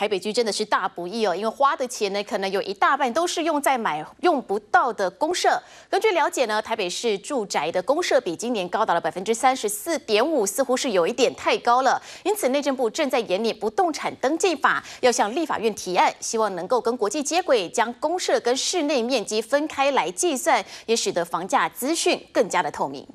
台北居真的是大不易哦，因为花的钱呢，可能有一大半都是用在买用不到的公社。根据了解呢，台北市住宅的公社比今年高达了百分之三十四点五，似乎是有一点太高了。因此，内政部正在研拟不动产登记法，要向立法院提案，希望能够跟国际接轨，将公社跟室内面积分开来计算，也使得房价资讯更加的透明。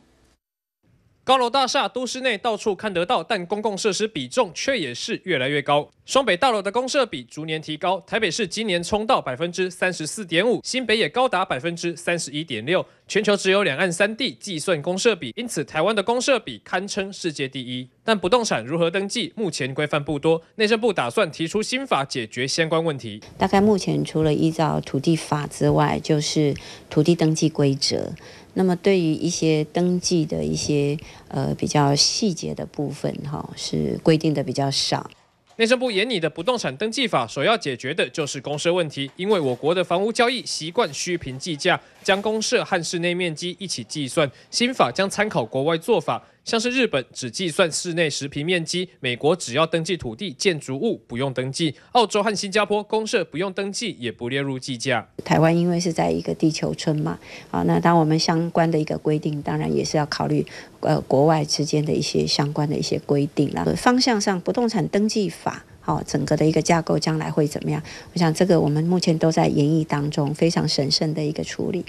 高楼大厦都市内到处看得到，但公共设施比重却也是越来越高。双北大楼的公设比逐年提高，台北市今年冲到百分之三十四点五，新北也高达百分之三十一点六。全球只有两岸三地计算公设比，因此台湾的公设比堪称世界第一。但不动产如何登记，目前规范不多，内政部打算提出新法解决相关问题。大概目前除了依照土地法之外，就是土地登记规则。那么对于一些登记的一些呃比较细节的部分，哈，是规定的比较少。内政部研拟的不动产登记法，首要解决的就是公社问题，因为我国的房屋交易习惯需凭计价，将公社和室内面积一起计算。新法将参考国外做法。像是日本只计算室内实皮面积，美国只要登记土地建筑物不用登记，澳洲和新加坡公社不用登记也不列入计价。台湾因为是在一个地球村嘛，啊，那当我们相关的一个规定，当然也是要考虑，呃，国外之间的一些相关的一些规定啦。方向上不动产登记法，好，整个的一个架构将来会怎么样？我想这个我们目前都在研议当中，非常神圣的一个处理。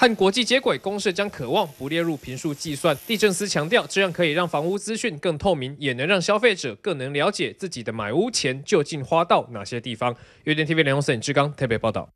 和国际接轨，公社将渴望不列入评数计算。地震司强调，这样可以让房屋资讯更透明，也能让消费者更能了解自己的买屋钱究竟花到哪些地方。有点 TV 梁合森、志刚特别报道。